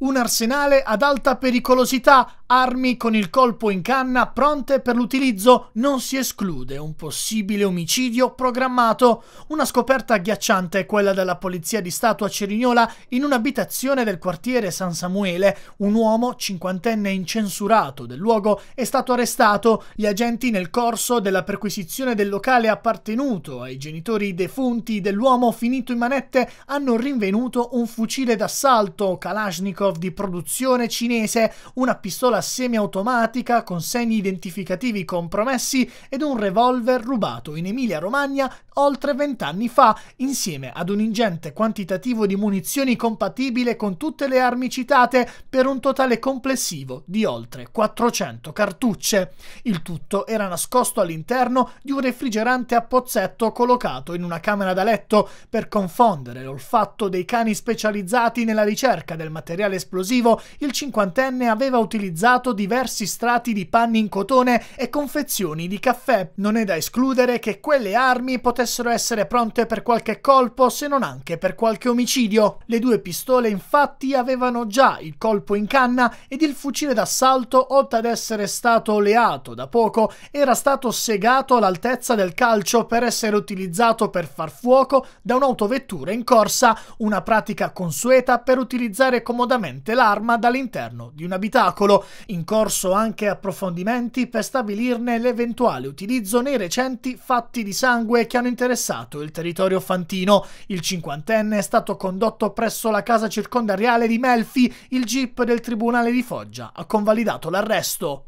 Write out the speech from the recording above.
Un arsenale ad alta pericolosità, armi con il colpo in canna pronte per l'utilizzo, non si esclude un possibile omicidio programmato. Una scoperta agghiacciante è quella della polizia di Stato a Cerignola in un'abitazione del quartiere San Samuele. Un uomo, cinquantenne incensurato del luogo, è stato arrestato. Gli agenti nel corso della perquisizione del locale appartenuto ai genitori defunti dell'uomo finito in manette hanno rinvenuto un fucile d'assalto Kalashnikov Suvorov di produzione cinese, una pistola semiautomatica con segni identificativi compromessi ed un revolver rubato in Emilia-Romagna oltre vent'anni fa, insieme ad un ingente quantitativo di munizioni compatibile con tutte le armi citate per un totale complessivo di oltre 400 cartucce. Il tutto era nascosto all'interno di un refrigerante a pozzetto collocato in una camera da letto per confondere l'olfatto dei cani specializzati nella ricerca del materiale esplosivo, il cinquantenne aveva utilizzato diversi strati di panni in cotone e confezioni di caffè. Non è da escludere che quelle armi potessero essere pronte per qualche colpo, se non anche per qualche omicidio. Le due pistole infatti avevano già il colpo in canna ed il fucile d'assalto, oltre ad essere stato oleato da poco, era stato segato all'altezza del calcio per essere utilizzato per far fuoco da un'autovettura in corsa, una pratica consueta per utilizzare comodamente direttamente l'arma dall'interno di un abitacolo, in corso anche approfondimenti per stabilirne l'eventuale utilizzo nei recenti fatti di sangue che hanno interessato il territorio fantino. Il cinquantenne è stato condotto presso la casa circondariale di Melfi, il GIP del Tribunale di Foggia ha convalidato l'arresto.